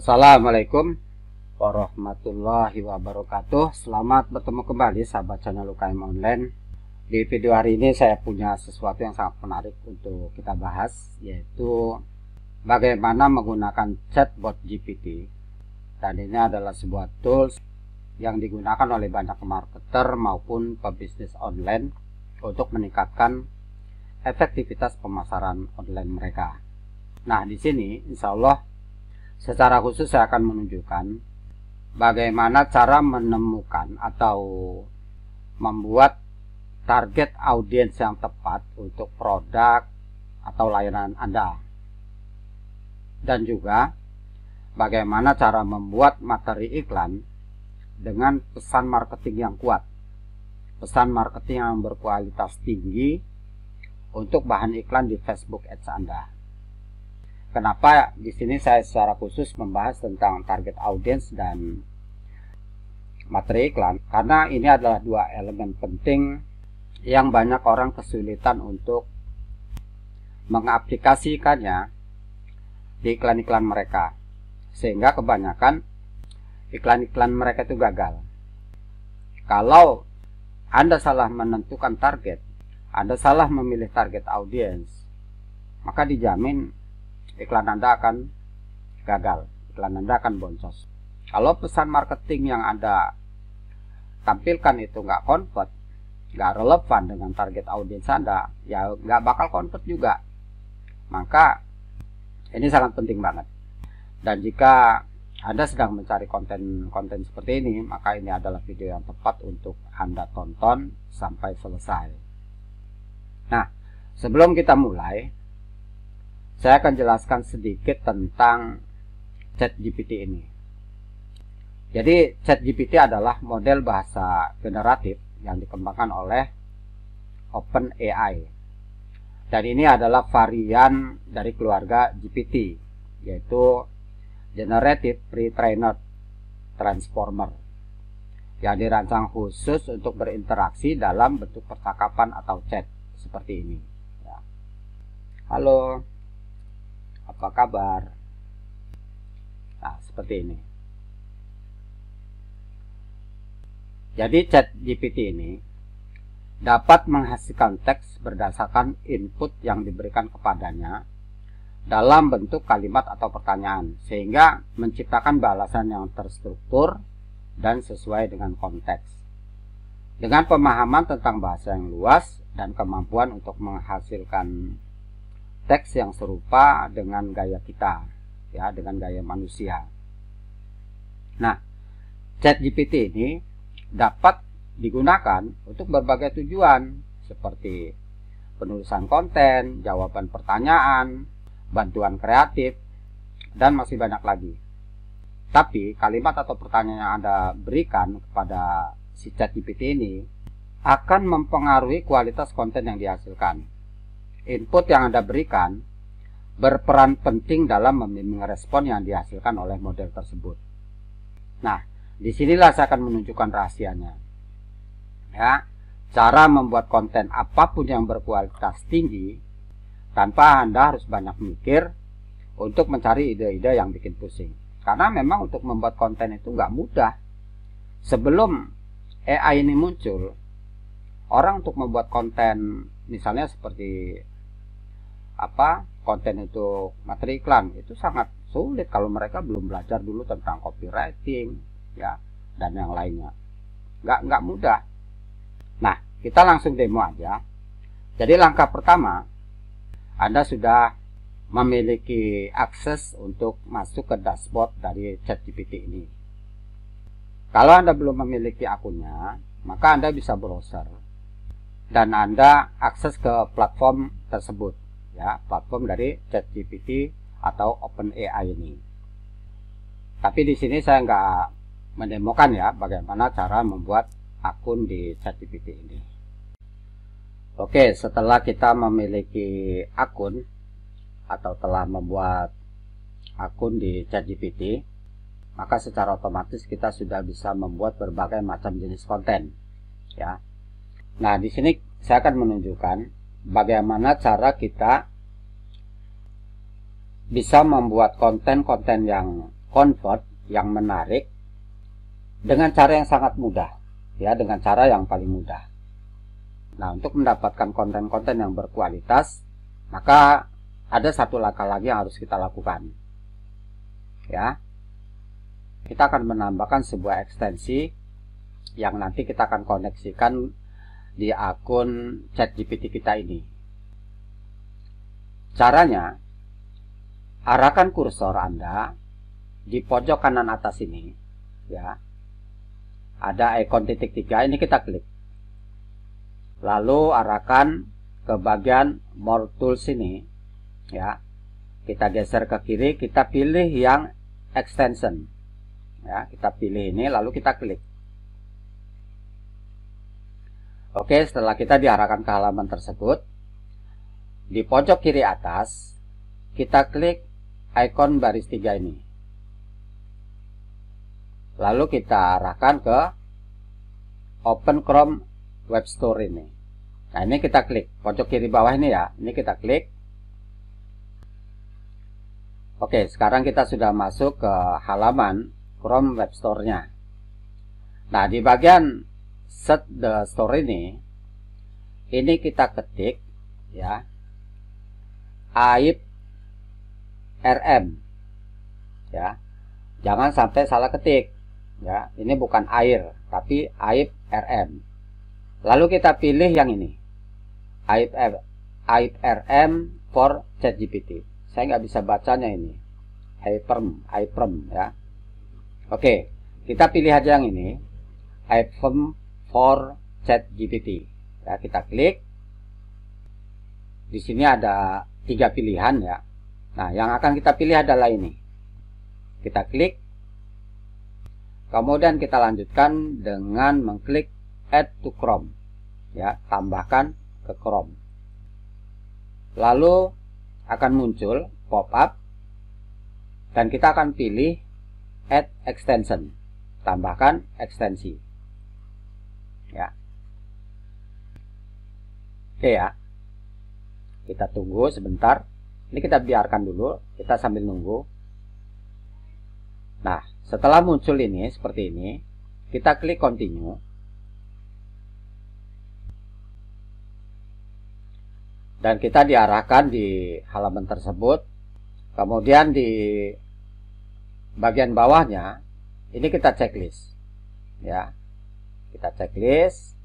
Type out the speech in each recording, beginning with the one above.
Assalamualaikum warahmatullahi wabarakatuh Selamat bertemu kembali sahabat channel UKM Online Di video hari ini saya punya sesuatu yang sangat menarik untuk kita bahas Yaitu bagaimana menggunakan chatbot GPT Dan ini adalah sebuah tools yang digunakan oleh banyak marketer maupun pebisnis online Untuk meningkatkan efektivitas pemasaran online mereka Nah di sini insya Allah Secara khusus saya akan menunjukkan bagaimana cara menemukan atau membuat target audiens yang tepat untuk produk atau layanan Anda. Dan juga bagaimana cara membuat materi iklan dengan pesan marketing yang kuat. Pesan marketing yang berkualitas tinggi untuk bahan iklan di Facebook Ads Anda. Kenapa di sini saya secara khusus membahas tentang target audience dan materi iklan? Karena ini adalah dua elemen penting yang banyak orang kesulitan untuk mengaplikasikannya di iklan-iklan mereka. Sehingga kebanyakan iklan-iklan mereka itu gagal. Kalau Anda salah menentukan target, Anda salah memilih target audience maka dijamin iklan Anda akan gagal, iklan Anda akan boncos. Kalau pesan marketing yang Anda tampilkan itu nggak convert, nggak relevan dengan target audiens Anda, ya nggak bakal convert juga. Maka ini sangat penting banget. Dan jika Anda sedang mencari konten-konten seperti ini, maka ini adalah video yang tepat untuk Anda tonton sampai selesai. Nah, sebelum kita mulai, saya akan jelaskan sedikit tentang Chat GPT ini. Jadi Chat GPT adalah model bahasa generatif yang dikembangkan oleh OpenAI. Dan ini adalah varian dari keluarga GPT, yaitu Generative Pre-trained Transformer yang dirancang khusus untuk berinteraksi dalam bentuk percakapan atau chat seperti ini. Ya. Halo apa kabar nah seperti ini jadi chat GPT ini dapat menghasilkan teks berdasarkan input yang diberikan kepadanya dalam bentuk kalimat atau pertanyaan, sehingga menciptakan balasan yang terstruktur dan sesuai dengan konteks. Dengan pemahaman tentang bahasa yang luas dan kemampuan untuk menghasilkan teks yang serupa dengan gaya kita, ya, dengan gaya manusia. Nah, ChatGPT ini dapat digunakan untuk berbagai tujuan seperti penulisan konten, jawaban pertanyaan, bantuan kreatif, dan masih banyak lagi. Tapi kalimat atau pertanyaan yang Anda berikan kepada si ChatGPT ini akan mempengaruhi kualitas konten yang dihasilkan input yang Anda berikan berperan penting dalam membimbing respon yang dihasilkan oleh model tersebut. Nah, disinilah saya akan menunjukkan rahasianya. Ya, cara membuat konten apapun yang berkualitas tinggi tanpa Anda harus banyak mikir untuk mencari ide-ide yang bikin pusing. Karena memang untuk membuat konten itu nggak mudah. Sebelum AI ini muncul, orang untuk membuat konten misalnya seperti apa konten itu materi iklan itu sangat sulit kalau mereka belum belajar dulu tentang copywriting ya dan yang lainnya nggak nggak mudah nah kita langsung demo aja jadi langkah pertama anda sudah memiliki akses untuk masuk ke dashboard dari ChatGPT ini kalau anda belum memiliki akunnya maka anda bisa browser dan anda akses ke platform tersebut ya platform dari ChatGPT atau OpenAI ini. Tapi di sini saya nggak mendemokan ya bagaimana cara membuat akun di ChatGPT ini. Oke, setelah kita memiliki akun atau telah membuat akun di ChatGPT, maka secara otomatis kita sudah bisa membuat berbagai macam jenis konten, ya. Nah, di sini saya akan menunjukkan bagaimana cara kita bisa membuat konten-konten yang convert, yang menarik dengan cara yang sangat mudah, ya dengan cara yang paling mudah. Nah, untuk mendapatkan konten-konten yang berkualitas, maka ada satu langkah lagi yang harus kita lakukan. Ya. Kita akan menambahkan sebuah ekstensi yang nanti kita akan koneksikan di akun ChatGPT kita ini. Caranya, arahkan kursor Anda di pojok kanan atas ini ya. Ada ikon titik tiga ini kita klik. Lalu arahkan ke bagian More Tools ini ya. Kita geser ke kiri, kita pilih yang extension. Ya, kita pilih ini lalu kita klik. Oke, setelah kita diarahkan ke halaman tersebut, di pojok kiri atas, kita klik icon baris tiga ini. Lalu kita arahkan ke Open Chrome Web Store ini. Nah, ini kita klik pojok kiri bawah ini ya. Ini kita klik. Oke, sekarang kita sudah masuk ke halaman Chrome Web Store-nya. Nah, di bagian set the store ini ini kita ketik ya aib RM. Ya. Jangan sampai salah ketik. Ya, ini bukan air, tapi aib RM. Lalu kita pilih yang ini. Aib, aib RM for ChatGPT. Saya nggak bisa bacanya ini. Hyperm, Hyperm ya. Oke, kita pilih aja yang ini. Hyperm for ChatGPT. Ya, kita klik. Di sini ada tiga pilihan ya Nah, yang akan kita pilih adalah ini. Kita klik. Kemudian kita lanjutkan dengan mengklik add to Chrome. Ya, tambahkan ke Chrome. Lalu akan muncul pop-up dan kita akan pilih add extension. Tambahkan ekstensi. Ya. Oke ya. Kita tunggu sebentar. Ini kita biarkan dulu, kita sambil nunggu. Nah, setelah muncul ini seperti ini, kita klik continue. Dan kita diarahkan di halaman tersebut. Kemudian di bagian bawahnya, ini kita checklist. Ya. Kita checklist,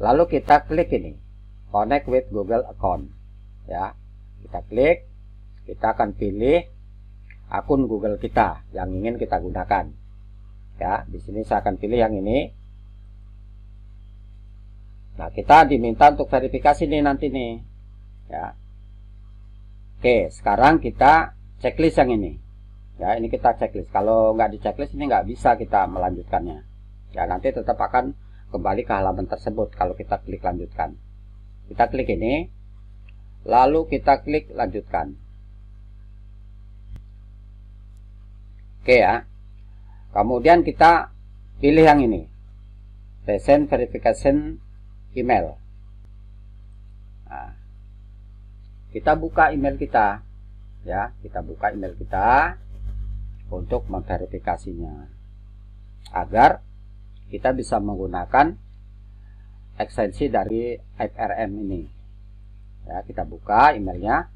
lalu kita klik ini, connect with Google account. Ya. Kita klik kita akan pilih akun Google kita yang ingin kita gunakan. Ya, di sini saya akan pilih yang ini. Nah, kita diminta untuk verifikasi nih nanti nih. Ya. Oke, sekarang kita checklist yang ini. Ya, ini kita checklist. Kalau nggak di checklist ini nggak bisa kita melanjutkannya. Ya, nanti tetap akan kembali ke halaman tersebut kalau kita klik lanjutkan. Kita klik ini, lalu kita klik lanjutkan. oke ya kemudian kita pilih yang ini recent verification email nah, kita buka email kita ya kita buka email kita untuk memverifikasinya agar kita bisa menggunakan ekstensi dari FRM ini ya kita buka emailnya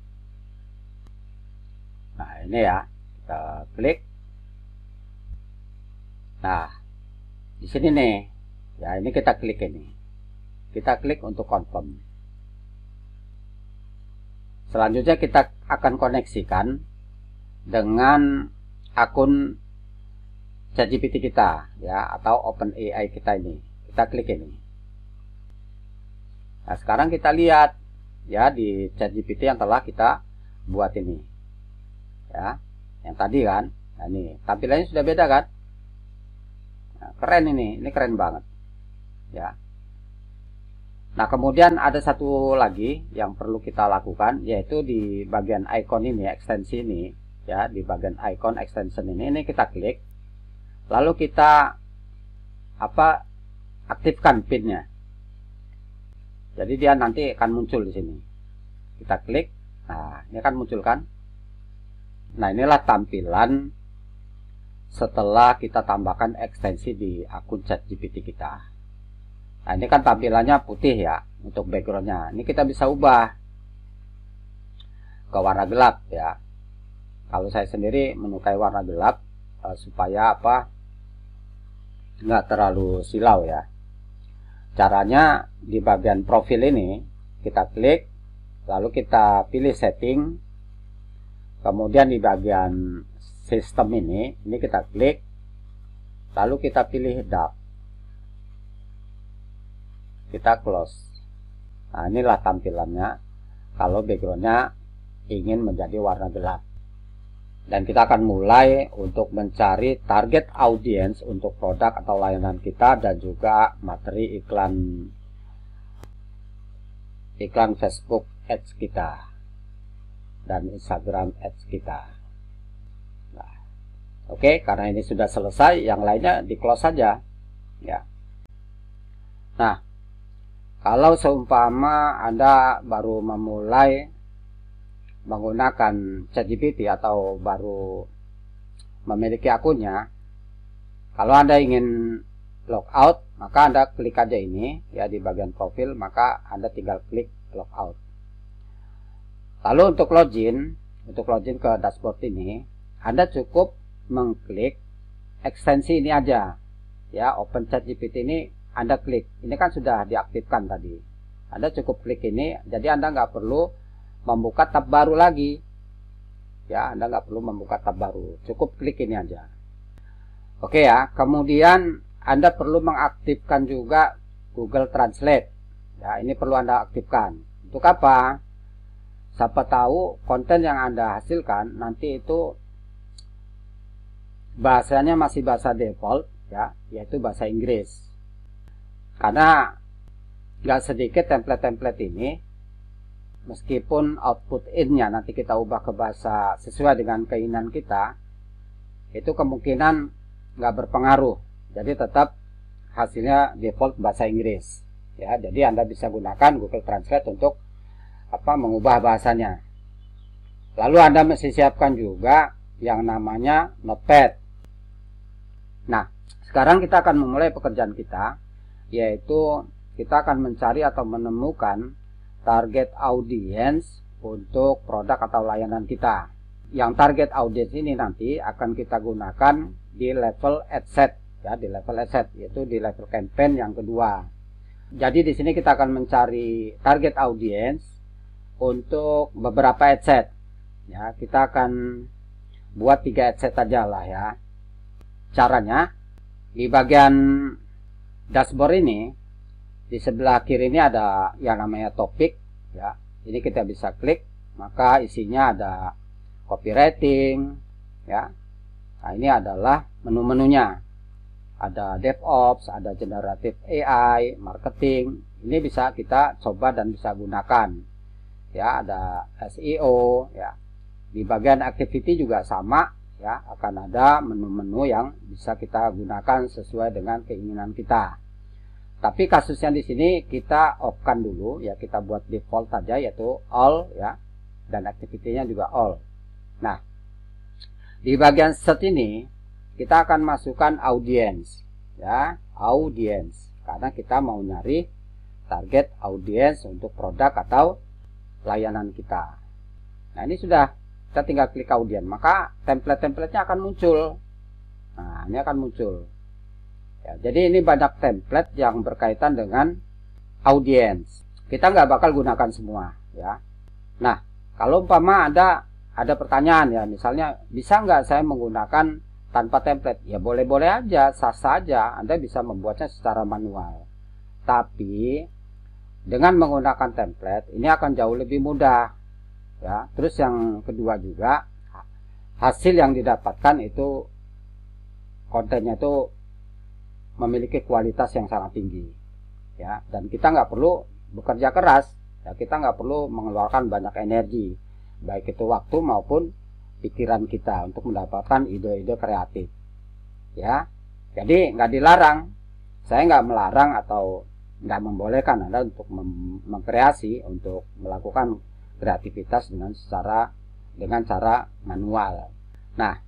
nah ini ya kita klik Nah, di sini nih, ya ini kita klik ini. Kita klik untuk confirm. Selanjutnya kita akan koneksikan dengan akun ChatGPT kita ya atau OpenAI kita ini. Kita klik ini. Nah, sekarang kita lihat ya di ChatGPT yang telah kita buat ini. Ya, yang tadi kan. Nah, ini tampilannya sudah beda kan? keren ini, ini keren banget. Ya. Nah, kemudian ada satu lagi yang perlu kita lakukan yaitu di bagian icon ini, ekstensi ini, ya, di bagian icon extension ini ini kita klik. Lalu kita apa? aktifkan pinnya. Jadi dia nanti akan muncul di sini. Kita klik. Nah, ini akan munculkan Nah, inilah tampilan setelah kita tambahkan ekstensi di akun chat GPT kita. Nah, ini kan tampilannya putih ya untuk backgroundnya. Ini kita bisa ubah ke warna gelap ya. Kalau saya sendiri menyukai warna gelap uh, supaya apa nggak terlalu silau ya. Caranya di bagian profil ini kita klik lalu kita pilih setting Kemudian di bagian sistem ini, ini kita klik, lalu kita pilih dark. Kita close. Nah, inilah tampilannya kalau backgroundnya ingin menjadi warna gelap. Dan kita akan mulai untuk mencari target audience untuk produk atau layanan kita dan juga materi iklan iklan Facebook Ads kita dan Instagram ads kita. Nah, Oke, okay, karena ini sudah selesai, yang lainnya di close saja. Ya. Nah, kalau seumpama Anda baru memulai menggunakan ChatGPT atau baru memiliki akunnya, kalau Anda ingin logout, maka Anda klik aja ini ya di bagian profil, maka Anda tinggal klik logout. Lalu untuk login, untuk login ke dashboard ini, Anda cukup mengklik ekstensi ini aja. Ya, Open Chat GPT ini Anda klik. Ini kan sudah diaktifkan tadi. Anda cukup klik ini, jadi Anda nggak perlu membuka tab baru lagi. Ya, Anda nggak perlu membuka tab baru. Cukup klik ini aja. Oke ya, kemudian Anda perlu mengaktifkan juga Google Translate. Ya, ini perlu Anda aktifkan. Untuk apa? Siapa tahu konten yang Anda hasilkan nanti itu bahasanya masih bahasa default ya, yaitu bahasa Inggris. Karena nggak sedikit template-template ini meskipun output in-nya nanti kita ubah ke bahasa sesuai dengan keinginan kita itu kemungkinan nggak berpengaruh jadi tetap hasilnya default bahasa Inggris ya jadi Anda bisa gunakan Google Translate untuk apa mengubah bahasanya. Lalu Anda mesti siapkan juga yang namanya notepad. Nah, sekarang kita akan memulai pekerjaan kita, yaitu kita akan mencari atau menemukan target audience untuk produk atau layanan kita. Yang target audience ini nanti akan kita gunakan di level ad set, ya di level ad set, yaitu di level campaign yang kedua. Jadi di sini kita akan mencari target audience untuk beberapa headset ya kita akan buat tiga headset aja lah ya caranya di bagian dashboard ini di sebelah kiri ini ada yang namanya topik ya ini kita bisa klik maka isinya ada copywriting ya nah ini adalah menu-menunya ada DevOps, ada generative AI, marketing. Ini bisa kita coba dan bisa gunakan ya ada SEO ya di bagian activity juga sama ya akan ada menu-menu yang bisa kita gunakan sesuai dengan keinginan kita tapi kasusnya di sini kita off-kan dulu ya kita buat default saja yaitu all ya dan activity-nya juga all nah di bagian set ini kita akan masukkan audience ya audience karena kita mau nyari target audience untuk produk atau layanan kita. Nah ini sudah, kita tinggal klik audien, maka template-templatenya akan muncul. Nah ini akan muncul. Ya, jadi ini banyak template yang berkaitan dengan audiens. Kita nggak bakal gunakan semua, ya. Nah kalau umpama ada ada pertanyaan ya, misalnya bisa nggak saya menggunakan tanpa template? Ya boleh-boleh aja, sah saja. Anda bisa membuatnya secara manual. Tapi dengan menggunakan template ini akan jauh lebih mudah. Ya, terus yang kedua juga hasil yang didapatkan itu kontennya itu memiliki kualitas yang sangat tinggi ya dan kita nggak perlu bekerja keras ya kita nggak perlu mengeluarkan banyak energi baik itu waktu maupun pikiran kita untuk mendapatkan ide-ide kreatif ya jadi nggak dilarang saya nggak melarang atau nggak membolehkan Anda untuk mem mengkreasi, untuk melakukan kreativitas dengan secara dengan cara manual. Nah,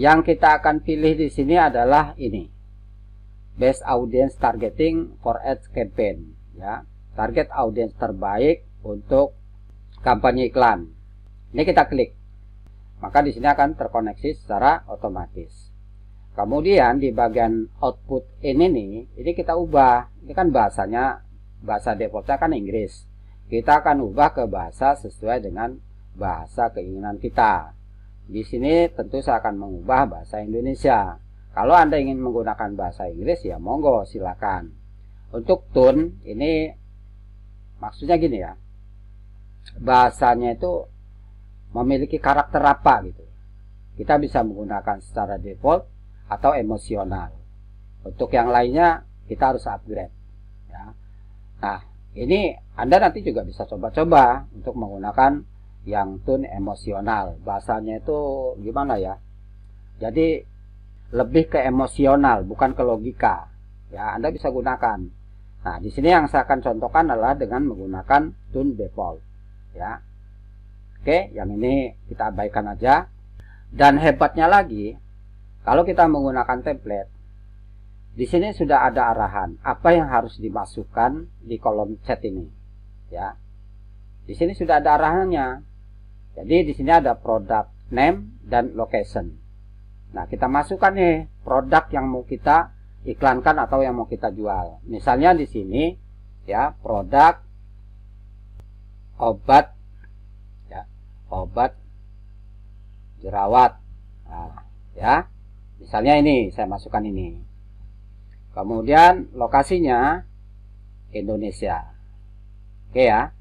yang kita akan pilih di sini adalah ini. Best audience targeting for ads campaign, ya. Target audience terbaik untuk kampanye iklan. Ini kita klik. Maka di sini akan terkoneksi secara otomatis. Kemudian di bagian output ini nih, ini kita ubah. Ini kan bahasanya bahasa defaultnya kan Inggris. Kita akan ubah ke bahasa sesuai dengan bahasa keinginan kita. Di sini tentu saya akan mengubah bahasa Indonesia. Kalau Anda ingin menggunakan bahasa Inggris ya monggo silakan. Untuk tone ini maksudnya gini ya. Bahasanya itu memiliki karakter apa gitu. Kita bisa menggunakan secara default atau emosional. Untuk yang lainnya kita harus upgrade. Ya. Nah, ini Anda nanti juga bisa coba-coba untuk menggunakan yang tune emosional. Bahasanya itu gimana ya? Jadi lebih ke emosional, bukan ke logika. Ya, Anda bisa gunakan. Nah, di sini yang saya akan contohkan adalah dengan menggunakan tune default. Ya. Oke, yang ini kita abaikan aja. Dan hebatnya lagi, kalau kita menggunakan template, di sini sudah ada arahan apa yang harus dimasukkan di kolom chat ini. Ya. Di sini sudah ada arahannya. Jadi di sini ada product name dan location. Nah, kita masukkan nih produk yang mau kita iklankan atau yang mau kita jual. Misalnya di sini ya, produk obat ya, obat jerawat. Nah, ya Misalnya ini, saya masukkan ini. Kemudian lokasinya Indonesia. Oke ya.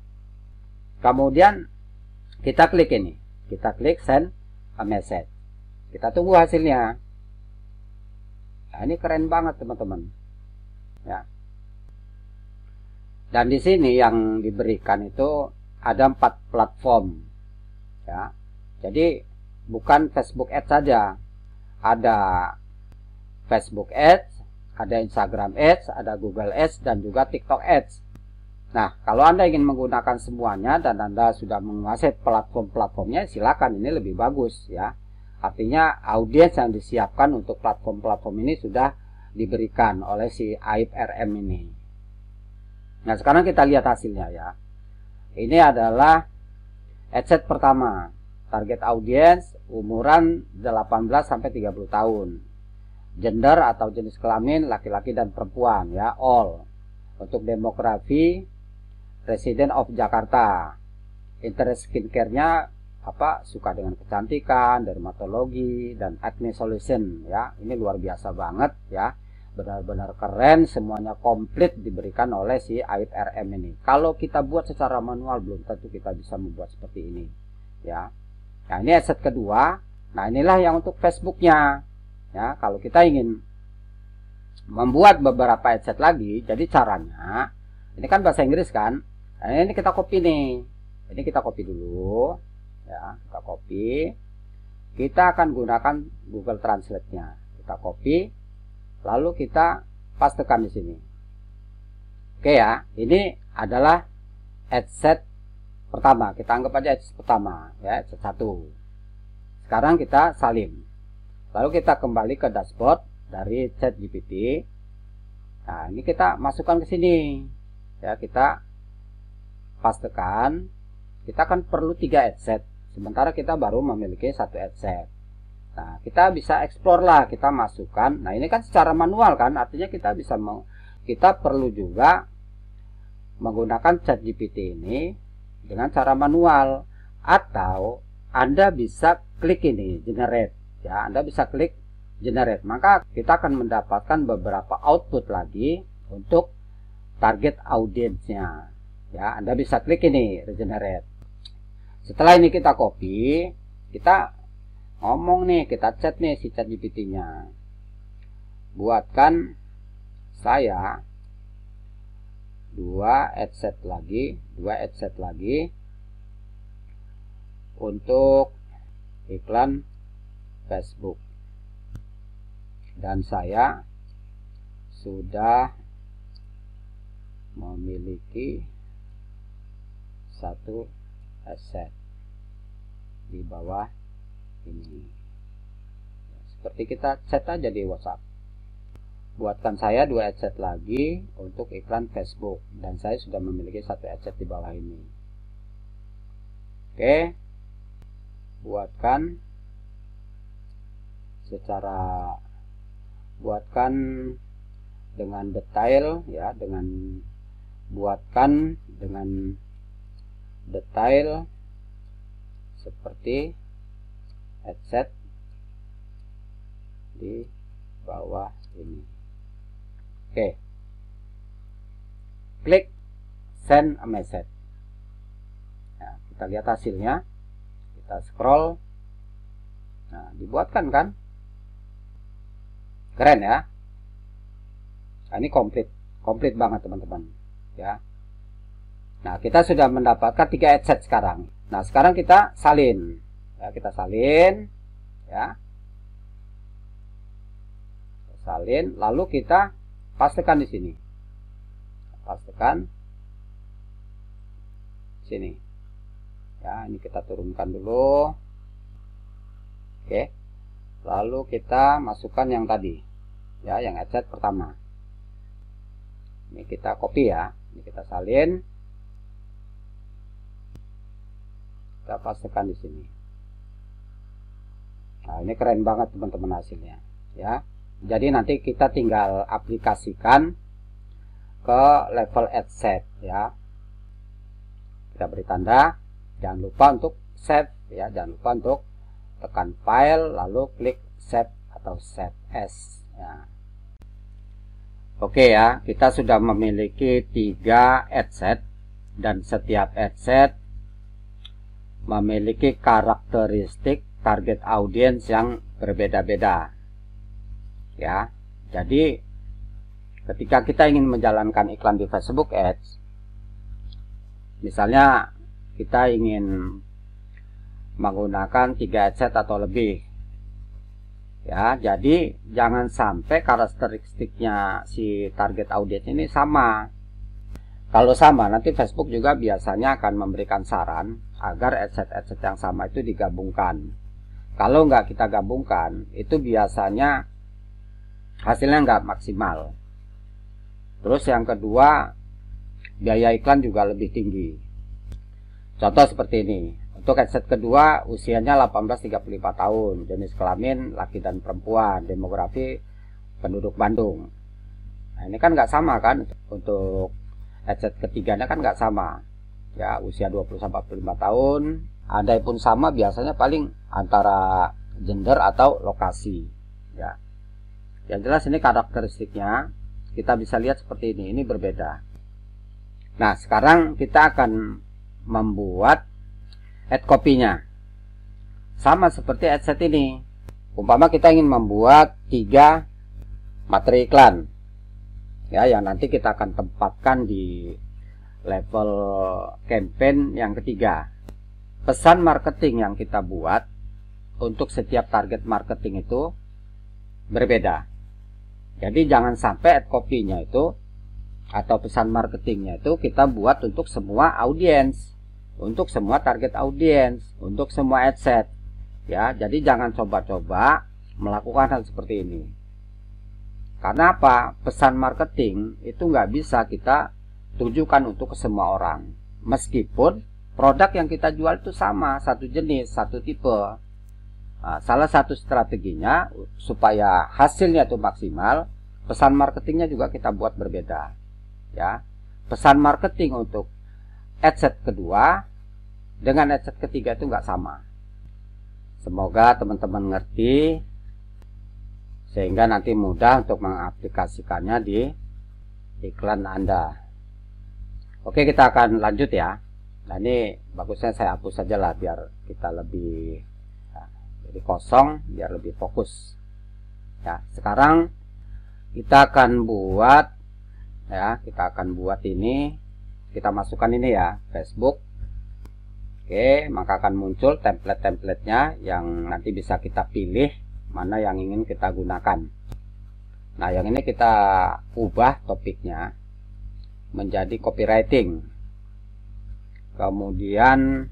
Kemudian kita klik ini. Kita klik send a message. Kita tunggu hasilnya. Nah, ini keren banget teman-teman. Ya. Dan di sini yang diberikan itu ada empat platform. Ya. Jadi bukan Facebook Ads saja, ada Facebook Ads, ada Instagram Ads, ada Google Ads, dan juga TikTok Ads. Nah, kalau Anda ingin menggunakan semuanya dan Anda sudah menguasai platform-platformnya, silakan ini lebih bagus ya. Artinya audiens yang disiapkan untuk platform-platform ini sudah diberikan oleh si AIPRM ini. Nah, sekarang kita lihat hasilnya ya. Ini adalah headset pertama target audiens umuran 18 sampai 30 tahun. Gender atau jenis kelamin laki-laki dan perempuan ya all. Untuk demografi resident of Jakarta. Interest skincare-nya apa suka dengan kecantikan, dermatologi dan acne solution ya. Ini luar biasa banget ya. Benar-benar keren, semuanya komplit diberikan oleh si Aib RM ini. Kalau kita buat secara manual belum tentu kita bisa membuat seperti ini ya. Nah, ini asset kedua. Nah, inilah yang untuk Facebooknya. Ya, kalau kita ingin membuat beberapa headset lagi, jadi caranya, ini kan bahasa Inggris kan? Nah, ini kita copy nih. Ini kita copy dulu. Ya, kita copy. Kita akan gunakan Google Translate-nya. Kita copy, lalu kita pastekan di sini. Oke ya, ini adalah headset pertama kita anggap aja edge pertama ya edge satu sekarang kita salin lalu kita kembali ke dashboard dari chat GPT nah ini kita masukkan ke sini ya kita pastekan kita kan perlu tiga headset sementara kita baru memiliki satu headset nah kita bisa explore lah kita masukkan nah ini kan secara manual kan artinya kita bisa kita perlu juga menggunakan chat GPT ini dengan cara manual atau Anda bisa klik ini generate ya Anda bisa klik generate maka kita akan mendapatkan beberapa output lagi untuk target audiensnya ya Anda bisa klik ini regenerate setelah ini kita copy kita ngomong nih kita chat nih si chat GPT nya buatkan saya dua headset lagi dua headset lagi untuk iklan Facebook dan saya sudah memiliki satu headset di bawah ini seperti kita chat aja di WhatsApp buatkan saya dua adset lagi untuk iklan Facebook dan saya sudah memiliki satu adset di bawah ini oke buatkan secara buatkan dengan detail ya dengan buatkan dengan detail seperti headset di bawah ini Oke. Klik send a message. Nah, kita lihat hasilnya. Kita scroll. Nah, dibuatkan kan? Keren ya. Nah, ini komplit, komplit banget teman-teman. Ya. Nah, kita sudah mendapatkan tiga headset sekarang. Nah, sekarang kita salin. Ya, kita salin. Ya. Salin, lalu kita pastikan di sini pastikan sini ya ini kita turunkan dulu oke lalu kita masukkan yang tadi ya yang headset pertama ini kita copy ya ini kita salin kita pastikan di sini nah ini keren banget teman-teman hasilnya ya jadi nanti kita tinggal aplikasikan ke level add set ya kita beri tanda jangan lupa untuk set ya jangan lupa untuk tekan file lalu klik set atau set s. ya. oke ya kita sudah memiliki tiga set dan setiap set memiliki karakteristik target audiens yang berbeda-beda ya jadi ketika kita ingin menjalankan iklan di Facebook Ads misalnya kita ingin menggunakan 3 headset atau lebih ya jadi jangan sampai karakteristiknya si target audiens ini sama kalau sama nanti Facebook juga biasanya akan memberikan saran agar adset-adset yang sama itu digabungkan kalau nggak kita gabungkan itu biasanya hasilnya nggak maksimal. Terus yang kedua, biaya iklan juga lebih tinggi. Contoh seperti ini. Untuk headset kedua, usianya 18-35 tahun, jenis kelamin laki dan perempuan, demografi penduduk Bandung. Nah, ini kan nggak sama kan untuk headset ketiganya kan nggak sama. Ya, usia 20-45 tahun, andai pun sama biasanya paling antara gender atau lokasi. Ya, yang jelas ini karakteristiknya kita bisa lihat seperti ini. Ini berbeda. Nah, sekarang kita akan membuat add copy-nya. Sama seperti ad set ini. Umpama kita ingin membuat tiga materi iklan. Ya, yang nanti kita akan tempatkan di level campaign yang ketiga. Pesan marketing yang kita buat untuk setiap target marketing itu berbeda. Jadi jangan sampai ad copy-nya itu atau pesan marketingnya itu kita buat untuk semua audiens, untuk semua target audiens, untuk semua ad set. Ya, jadi jangan coba-coba melakukan hal seperti ini. Karena apa? Pesan marketing itu nggak bisa kita tujukan untuk semua orang. Meskipun produk yang kita jual itu sama, satu jenis, satu tipe. Ah, salah satu strateginya supaya hasilnya itu maksimal, pesan marketingnya juga kita buat berbeda. Ya, pesan marketing untuk headset kedua dengan headset ketiga itu nggak sama. Semoga teman-teman ngerti sehingga nanti mudah untuk mengaplikasikannya di iklan Anda. Oke, kita akan lanjut ya. Nah, ini bagusnya saya hapus saja lah biar kita lebih lebih kosong biar lebih fokus ya sekarang kita akan buat ya kita akan buat ini kita masukkan ini ya Facebook oke maka akan muncul template-templatenya yang nanti bisa kita pilih mana yang ingin kita gunakan nah yang ini kita ubah topiknya menjadi copywriting kemudian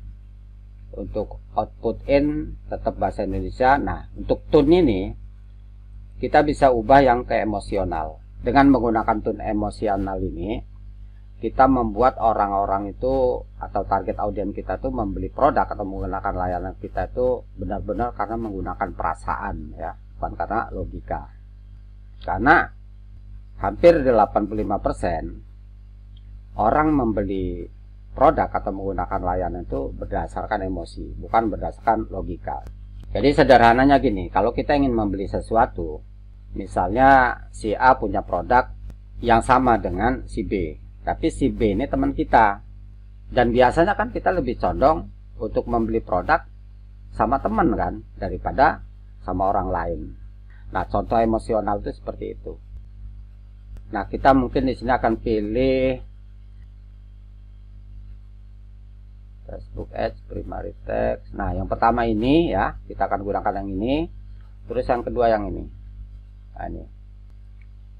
untuk output in tetap bahasa Indonesia. Nah, untuk tone ini kita bisa ubah yang ke emosional. Dengan menggunakan tone emosional ini, kita membuat orang-orang itu atau target audiens kita tuh membeli produk atau menggunakan layanan kita itu benar-benar karena menggunakan perasaan ya, bukan karena logika. Karena hampir 85% orang membeli produk atau menggunakan layanan itu berdasarkan emosi, bukan berdasarkan logika. Jadi sederhananya gini, kalau kita ingin membeli sesuatu, misalnya si A punya produk yang sama dengan si B, tapi si B ini teman kita. Dan biasanya kan kita lebih condong untuk membeli produk sama teman kan daripada sama orang lain. Nah, contoh emosional itu seperti itu. Nah, kita mungkin di sini akan pilih Facebook ads primary text nah yang pertama ini ya kita akan gunakan yang ini terus yang kedua yang ini nah, ini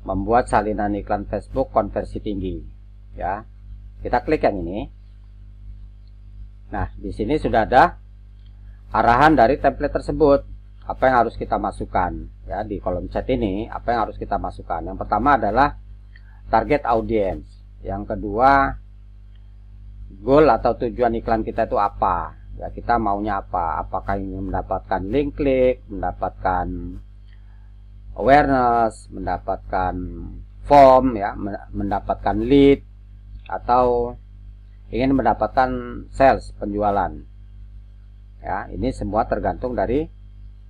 membuat salinan iklan Facebook konversi tinggi ya kita klik yang ini nah di sini sudah ada arahan dari template tersebut apa yang harus kita masukkan ya di kolom chat ini apa yang harus kita masukkan yang pertama adalah target audience yang kedua goal atau tujuan iklan kita itu apa ya kita maunya apa apakah ingin mendapatkan link klik mendapatkan awareness mendapatkan form ya mendapatkan lead atau ingin mendapatkan sales penjualan ya ini semua tergantung dari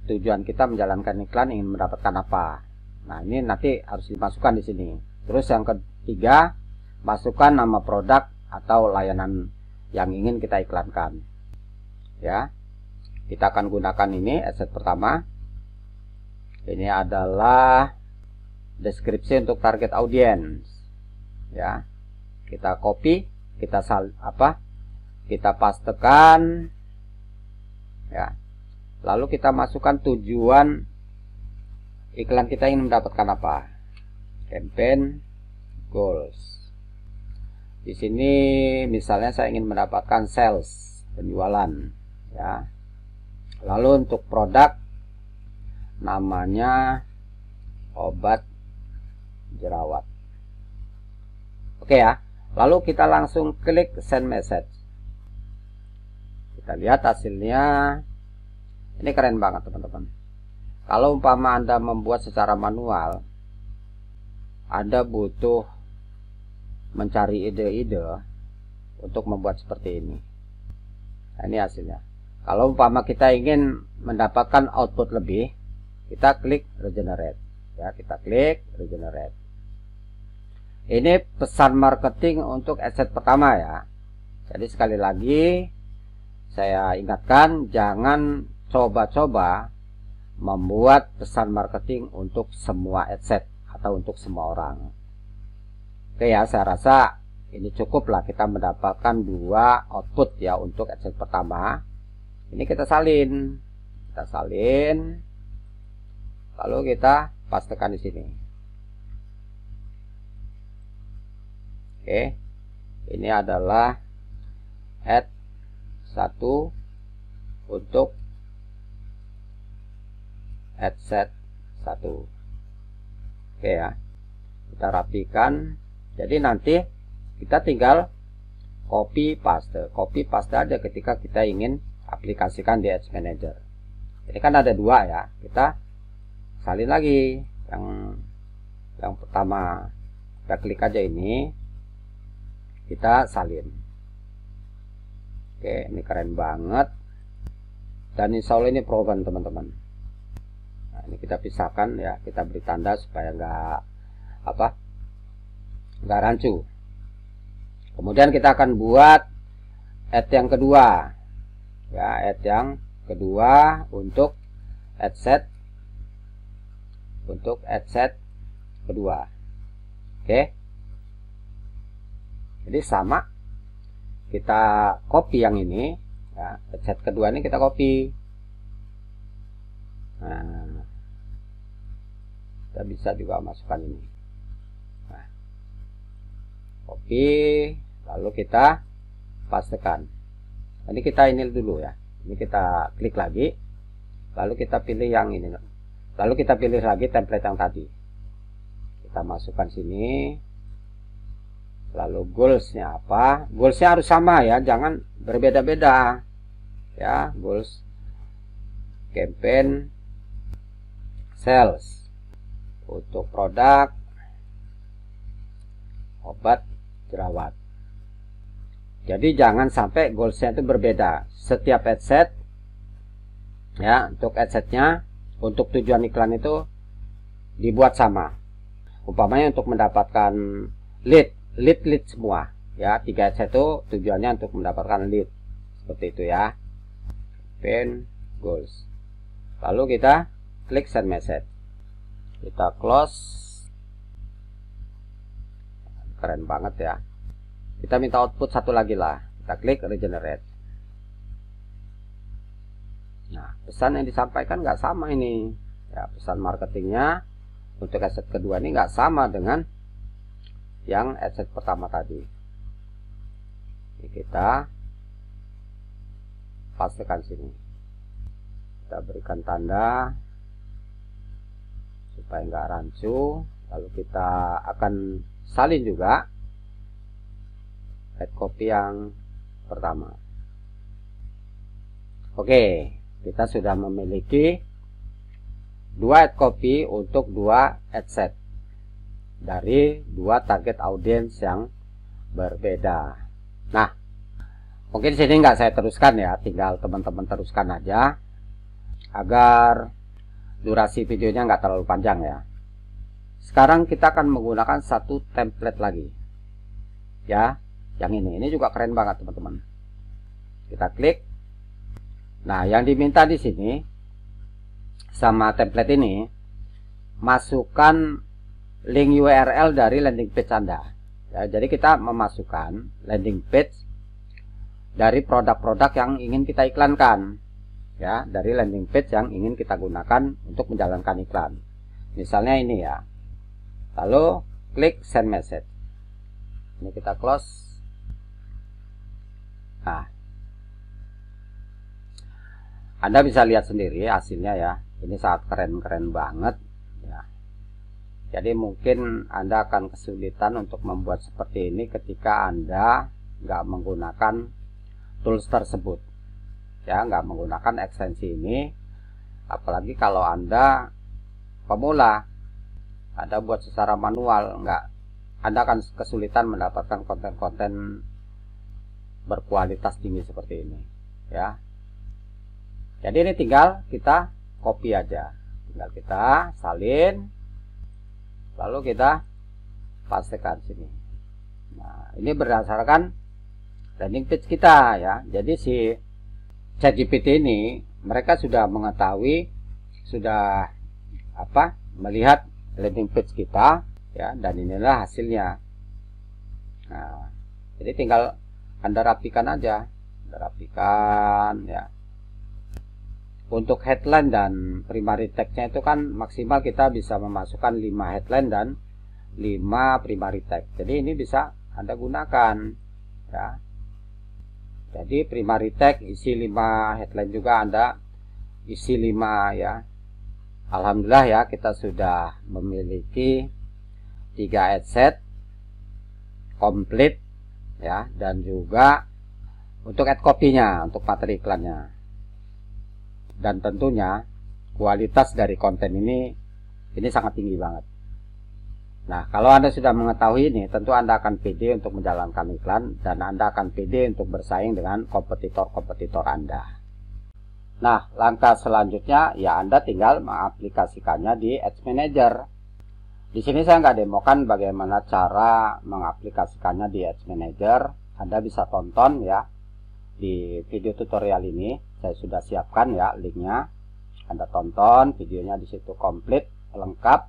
tujuan kita menjalankan iklan ingin mendapatkan apa nah ini nanti harus dimasukkan di sini terus yang ketiga masukkan nama produk atau layanan yang ingin kita iklankan. Ya. Kita akan gunakan ini aset pertama. Ini adalah deskripsi untuk target audience. Ya. Kita copy, kita sal apa? Kita pastekan ya. Lalu kita masukkan tujuan iklan kita ingin mendapatkan apa? Campaign goals. Di sini misalnya saya ingin mendapatkan sales penjualan ya. Lalu untuk produk namanya obat jerawat. Oke ya. Lalu kita langsung klik send message. Kita lihat hasilnya. Ini keren banget teman-teman. Kalau umpama Anda membuat secara manual, Anda butuh mencari ide-ide untuk membuat seperti ini. Nah, ini hasilnya. Kalau umpama kita ingin mendapatkan output lebih, kita klik regenerate. Ya, kita klik regenerate. Ini pesan marketing untuk aset pertama ya. Jadi sekali lagi saya ingatkan jangan coba-coba membuat pesan marketing untuk semua adset atau untuk semua orang. Oke ya, saya rasa ini cukup lah kita mendapatkan dua output ya untuk Excel pertama. Ini kita salin, kita salin, lalu kita pastekan di sini. Oke, ini adalah add satu untuk headset satu oke ya kita rapikan jadi nanti kita tinggal copy paste copy paste aja ketika kita ingin aplikasikan di Ads Manager Ini kan ada dua ya kita salin lagi yang yang pertama kita klik aja ini kita salin oke ini keren banget dan insya Allah ini proven teman-teman nah, ini kita pisahkan ya kita beri tanda supaya nggak apa nggak rancu. Kemudian kita akan buat add yang kedua. Ya, add yang kedua untuk add set untuk add set kedua. Oke. Jadi sama kita copy yang ini, ya, add set kedua ini kita copy. Nah, kita bisa juga masukkan ini. Oke, lalu kita pastekan ini kita ini dulu ya ini kita klik lagi lalu kita pilih yang ini lalu kita pilih lagi template yang tadi kita masukkan sini lalu goalsnya apa goalsnya harus sama ya jangan berbeda-beda ya goals campaign sales untuk produk obat jerawat. Jadi jangan sampai goalsnya itu berbeda. Setiap headset, ya untuk headsetnya, untuk tujuan iklan itu dibuat sama. Umpamanya untuk mendapatkan lead, lead lead semua, ya tiga headset itu tujuannya untuk mendapatkan lead, seperti itu ya. Pin goals. Lalu kita klik send message. Kita close keren banget ya kita minta output satu lagi lah kita klik regenerate nah pesan yang disampaikan nggak sama ini ya pesan marketingnya untuk aset kedua ini nggak sama dengan yang aset pertama tadi ini kita pastikan sini kita berikan tanda supaya nggak rancu lalu kita akan salin juga head copy yang pertama oke kita sudah memiliki dua head copy untuk dua ad set dari dua target audience yang berbeda nah mungkin sini nggak saya teruskan ya tinggal teman-teman teruskan aja agar durasi videonya nggak terlalu panjang ya sekarang kita akan menggunakan satu template lagi. Ya, yang ini. Ini juga keren banget, teman-teman. Kita klik. Nah, yang diminta di sini sama template ini masukkan link URL dari landing page Anda. Ya, jadi kita memasukkan landing page dari produk-produk yang ingin kita iklankan. Ya, dari landing page yang ingin kita gunakan untuk menjalankan iklan. Misalnya ini ya lalu klik send message ini kita close nah anda bisa lihat sendiri hasilnya ya ini sangat keren-keren banget ya. jadi mungkin anda akan kesulitan untuk membuat seperti ini ketika anda nggak menggunakan tools tersebut ya nggak menggunakan ekstensi ini apalagi kalau anda pemula ada buat secara manual enggak anda akan kesulitan mendapatkan konten-konten berkualitas tinggi seperti ini ya jadi ini tinggal kita copy aja tinggal kita salin lalu kita pastikan sini nah ini berdasarkan landing page kita ya jadi si ChatGPT ini mereka sudah mengetahui sudah apa melihat landing page kita ya dan inilah hasilnya nah, jadi tinggal anda rapikan aja anda rapikan ya untuk headline dan primary tagnya itu kan maksimal kita bisa memasukkan 5 headline dan 5 primary tag jadi ini bisa anda gunakan ya jadi primary tag isi 5 headline juga anda isi 5 ya Alhamdulillah ya kita sudah memiliki tiga headset komplit ya dan juga untuk ad copy untuk materi iklannya. Dan tentunya kualitas dari konten ini ini sangat tinggi banget. Nah, kalau Anda sudah mengetahui ini, tentu Anda akan PD untuk menjalankan iklan dan Anda akan PD untuk bersaing dengan kompetitor-kompetitor Anda. Nah, langkah selanjutnya ya Anda tinggal mengaplikasikannya di Ads Manager. Di sini saya nggak demokan bagaimana cara mengaplikasikannya di Ads Manager. Anda bisa tonton ya di video tutorial ini. Saya sudah siapkan ya linknya. Anda tonton videonya di situ komplit, lengkap.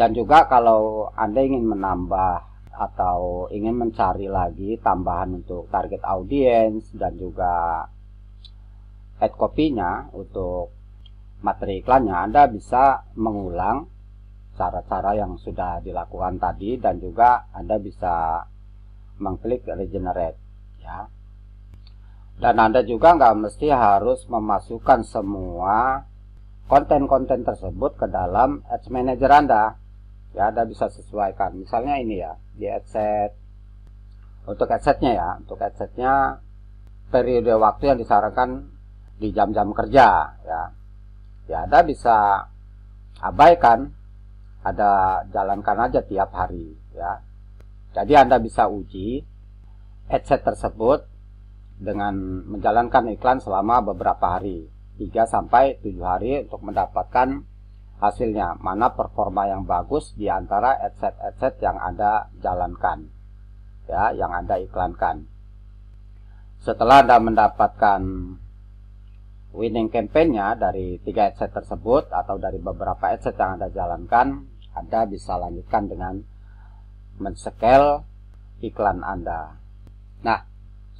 Dan juga kalau Anda ingin menambah atau ingin mencari lagi tambahan untuk target audiens dan juga add copy-nya untuk materi iklannya Anda bisa mengulang cara-cara yang sudah dilakukan tadi dan juga Anda bisa mengklik regenerate ya dan Anda juga nggak mesti harus memasukkan semua konten-konten tersebut ke dalam Ads Manager Anda. Ya, Anda bisa sesuaikan. Misalnya ini ya, di adset. Untuk adsetnya ya, untuk adsetnya periode waktu yang disarankan di jam-jam kerja ya ya ada bisa abaikan ada jalankan aja tiap hari ya jadi anda bisa uji headset tersebut dengan menjalankan iklan selama beberapa hari 3 sampai 7 hari untuk mendapatkan hasilnya mana performa yang bagus di antara headset-headset yang Anda jalankan ya yang Anda iklankan setelah Anda mendapatkan winning campaign-nya dari tiga headset tersebut atau dari beberapa headset yang Anda jalankan, Anda bisa lanjutkan dengan men-scale iklan Anda. Nah,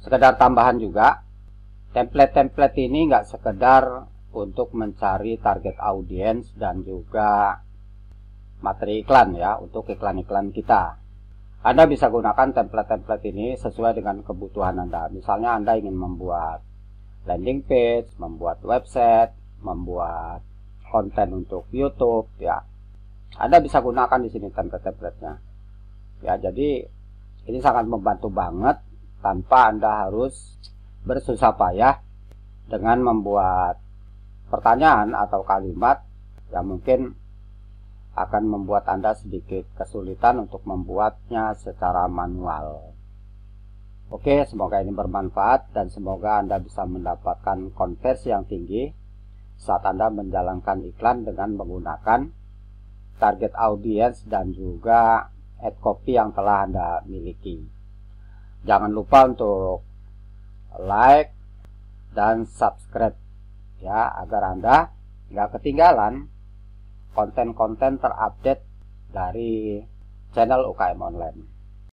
sekedar tambahan juga, template-template ini nggak sekedar untuk mencari target audiens dan juga materi iklan ya untuk iklan-iklan kita. Anda bisa gunakan template-template ini sesuai dengan kebutuhan Anda. Misalnya Anda ingin membuat landing page, membuat website, membuat konten untuk YouTube ya. Anda bisa gunakan di sini template-templatenya. Ya, jadi ini sangat membantu banget tanpa Anda harus bersusah payah dengan membuat pertanyaan atau kalimat yang mungkin akan membuat Anda sedikit kesulitan untuk membuatnya secara manual. Oke, semoga ini bermanfaat dan semoga Anda bisa mendapatkan konversi yang tinggi saat Anda menjalankan iklan dengan menggunakan target audience dan juga ad copy yang telah Anda miliki. Jangan lupa untuk like dan subscribe ya agar Anda tidak ketinggalan konten-konten terupdate dari channel UKM Online.